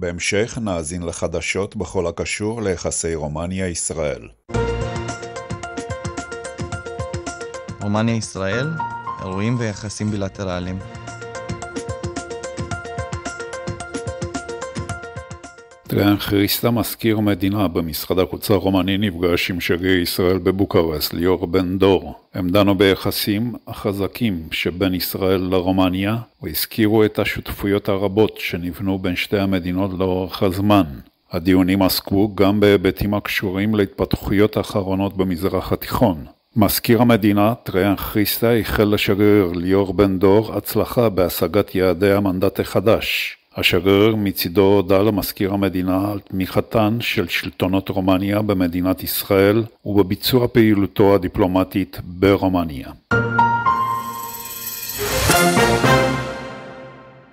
בהמשך נאזין לחדשות בכל הקשור ליחסי רומניה-ישראל. רומניה-ישראל, אירועים ויחסים בילטרליים. תראה, חריסטה מזכיר מדינה במשרד החוצה הרומני נפגש עם שגריר ישראל בבוקרסט, ליאור בן דור. הם דנו ביחסים החזקים שבין ישראל לרומניה, והזכירו את השותפויות הרבות שנבנו בין שתי המדינות לאורך הזמן. הדיונים עסקו גם בהיבטים הקשורים להתפתחויות האחרונות במזרח התיכון. מזכיר המדינה, טריאן חריסטה, איחל לשגריר ליאור בן דור הצלחה בהשגת יעדי המנדט החדש. השגריר מצידו הודה למזכיר המדינה על תמיכתן של שלטונות רומניה במדינת ישראל ובביצוע פעילותו הדיפלומטית ברומניה.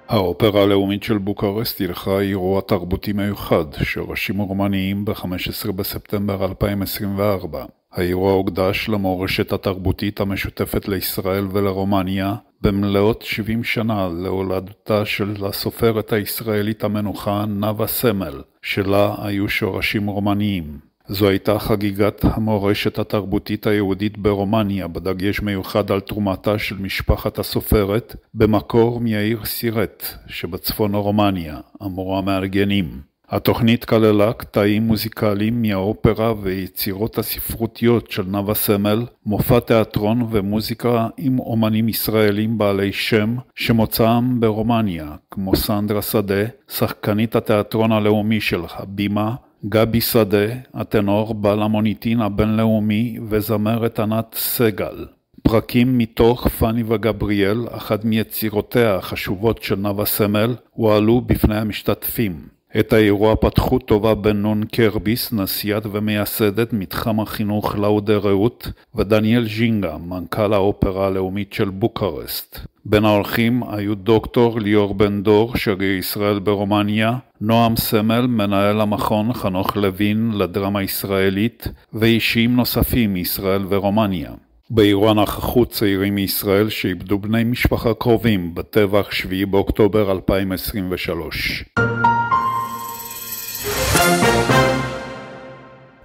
האופרה הלאומית של בוקרסט אירחה אירוע תרבותי מיוחד, של ראשים רומניים ב-15 בספטמבר 2024. האירוע הוקדש למורשת התרבותית המשותפת לישראל ולרומניה, במלאות 70 שנה להולדתה של הסופרת הישראלית המנוחה נאוה סמל, שלה היו שורשים רומניים. זו הייתה חגיגת המורשת התרבותית היהודית ברומניה, בדגש מיוחד על תרומתה של משפחת הסופרת, במקור מיאיר סירט שבצפון רומניה, אמורה מארגנים. התוכנית כללה קטעים מוזיקליים מהאופרה ויצירות הספרותיות של נאוה סמל, מופע תיאטרון ומוזיקה עם אומנים ישראלים בעלי שם שמוצאם ברומניה, כמו סנדרה שדה, שחקנית התיאטרון הלאומי של הבימה, גבי שדה, הטנור בעל המוניטין הבינלאומי וזמרת ענת סגל. פרקים מתוך פאני וגבריאל, אחת מיצירותיה החשובות של נאוה סמל, הועלו בפני המשתתפים. את האירוע פתחו טובה בן נון קרביס, נשיאת ומייסדת מתחם החינוך לאודה רעות, ודניאל ז'ינגה, מנכ"ל האופרה הלאומית של בוקרשט. בין האורחים היו דוקטור ליאור בן דור, שגריר ישראל ברומניה, נועם סמל, מנהל המכון חנוך לוין לדרמה הישראלית, ואישים נוספים מישראל ורומניה. באירוע נכחו צעירים מישראל שאיבדו בני משפחה קרובים בטבח 7 באוקטובר 2023.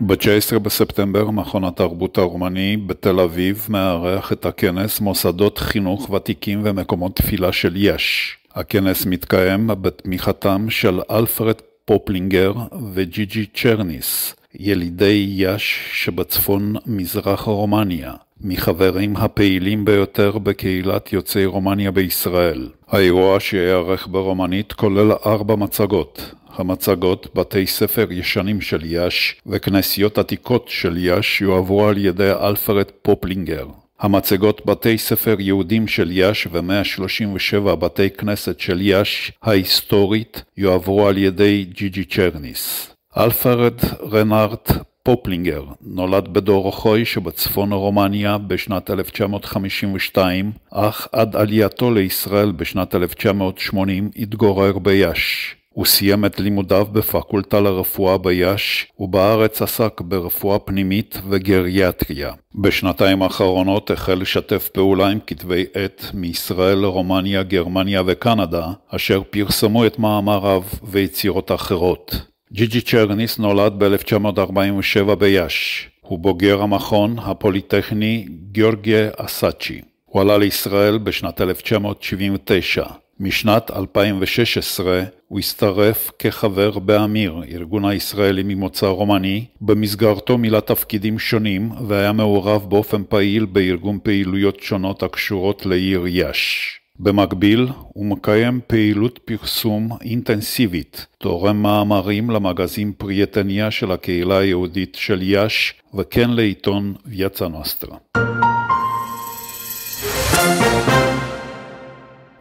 ב-19 בספטמבר מכון התרבות הרומני בתל אביב מארח את הכנס מוסדות חינוך ותיקים ומקומות תפילה של יש. הכנס מתקיים בתמיכתם של אלפרד פופלינגר וג'יג'י צ'רניס, ילידי יש שבצפון מזרח רומניה. מחברים הפעילים ביותר בקהילת יוצאי רומניה בישראל. האירוע שייערך ברומנית כולל ארבע מצגות. המצגות, בתי ספר ישנים של יאש וכנסיות עתיקות של יאש יועברו על ידי אלפרד פופלינגר. המצגות בתי ספר יהודים של יאש ו-137 בתי כנסת של יאש ההיסטורית יועברו על ידי ג'יג'י צ'רניס. אלפרד רנארט פופלינגר נולד בדורוכוי שבצפון רומניה בשנת 1952, אך עד עלייתו לישראל בשנת 1980 התגורר ביאש. הוא סיים את לימודיו בפקולטה לרפואה ביאש, ובארץ עסק ברפואה פנימית וגריאטריה. בשנתיים האחרונות החל לשתף פעולה עם כתבי עת מישראל, רומניה, גרמניה וקנדה, אשר פרסמו את מאמריו ויצירות אחרות. ג'יג'י צ'רניס נולד ב-1947 ביאש. הוא בוגר המכון הפוליטכני גיאורגיה אסאצ'י. הוא עלה לישראל בשנת 1979. משנת 2016 הוא הצטרף כחבר באמיר, ארגון הישראלי ממוצא רומני, במסגרתו מילא תפקידים שונים והיה מעורב באופן פעיל בארגון פעילויות שונות הקשורות לעיר יאש. במקביל, הוא מקיים פעילות פרסום אינטנסיבית, תורם מאמרים למגזין פריטניה של הקהילה היהודית של יאש, וכן לעיתון יצא נוסטרה.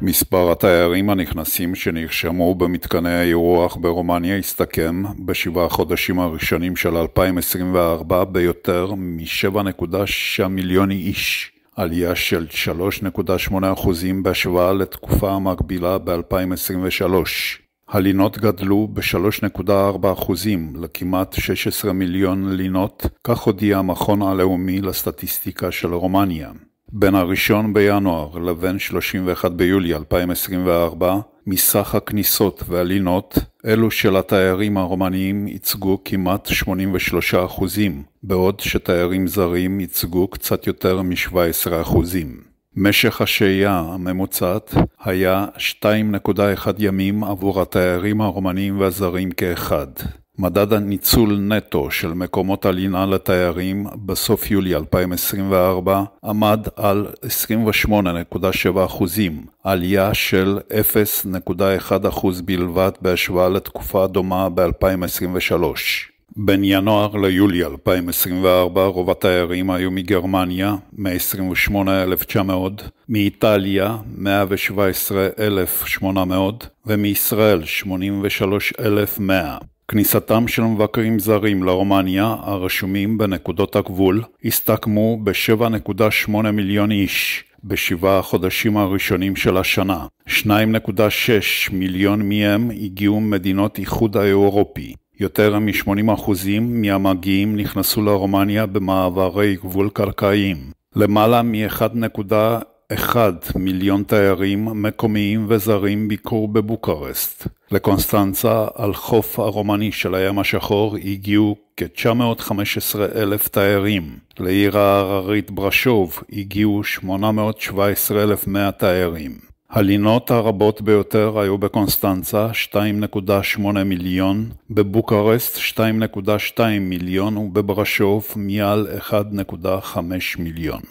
מספר התיירים הנכנסים שנרשמו במתקני האירוח ברומניה הסתכם בשבעה החודשים הראשונים של 2024 ביותר מ-7.6 מיליון איש. עלייה של 3.8% בהשוואה לתקופה המקבילה ב-2023. הלינות גדלו ב-3.4% לכמעט 16 מיליון לינות, כך הודיע המכון הלאומי לסטטיסטיקה של רומניה. בין הראשון בינואר לבין 31 ביולי 2024, מסך הכניסות והלינות, אלו של התיירים הרומניים ייצגו כמעט 83%, בעוד שתיירים זרים ייצגו קצת יותר מ-17%. משך השהייה הממוצעת היה 2.1 ימים עבור התיירים הרומנים והזרים כאחד. מדד הניצול נטו של מקומות הלינה לתיירים בסוף יולי 2024 עמד על 28.7 עלייה של 0.1 בלבד בהשוואה לתקופה דומה ב-2023. בין ינואר ליולי 2024 רוב התיירים היו מגרמניה, 128,900, מאיטליה, 117,800 ומישראל, 83,100. כניסתם של מבקרים זרים לרומניה הרשומים בנקודות הגבול הסתכמו ב-7.8 מיליון איש בשבעה החודשים הראשונים של השנה. 2.6 מיליון מהם הגיעו ממדינות איחוד האירופי. יותר מ-80% מהמגיעים נכנסו לרומניה במעברי גבול קרקעיים. למעלה מ-1.1 אחד מיליון תיירים מקומיים וזרים ביקור בבוקרשט. לקונסטנצה, על חוף הרומני של הים השחור, הגיעו כ-915 אלף תיירים. לעיר ההררית ברשוב הגיעו 817,100 תיירים. הלינות הרבות ביותר היו בקונסטנצה 2.8 מיליון, בבוקרסט 2.2 מיליון ובברשוב מעל 1.5 מיליון.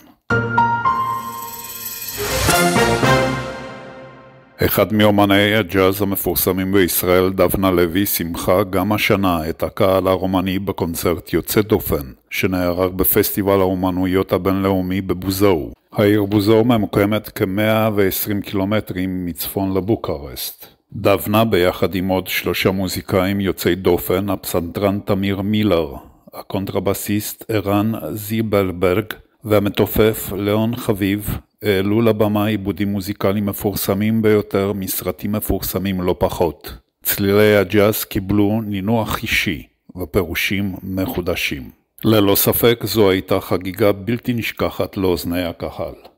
אחד מאומני הג'אז המפורסמים בישראל, דפנה לוי, שמחה גם השנה את הקהל הרומני בקונצרט יוצא דופן, שנערך בפסטיבל האומנויות הבינלאומי בבוזאו. העיר בוזאו ממוקמת כ-120 קילומטרים מצפון לבוקרסט. דפנה ביחד עם עוד שלושה מוזיקאים יוצאי דופן, הפסנתרן תמיר מילר, הקונטרבסיסט ערן זיבלברג והמתופף ליאון חביב העלו לבמה עיבודים מוזיקליים מפורסמים ביותר מסרטים מפורסמים לא פחות. צלילי הג'אז קיבלו נינוח אישי ופירושים מחודשים. ללא ספק זו הייתה חגיגה בלתי נשכחת לאוזני הקהל.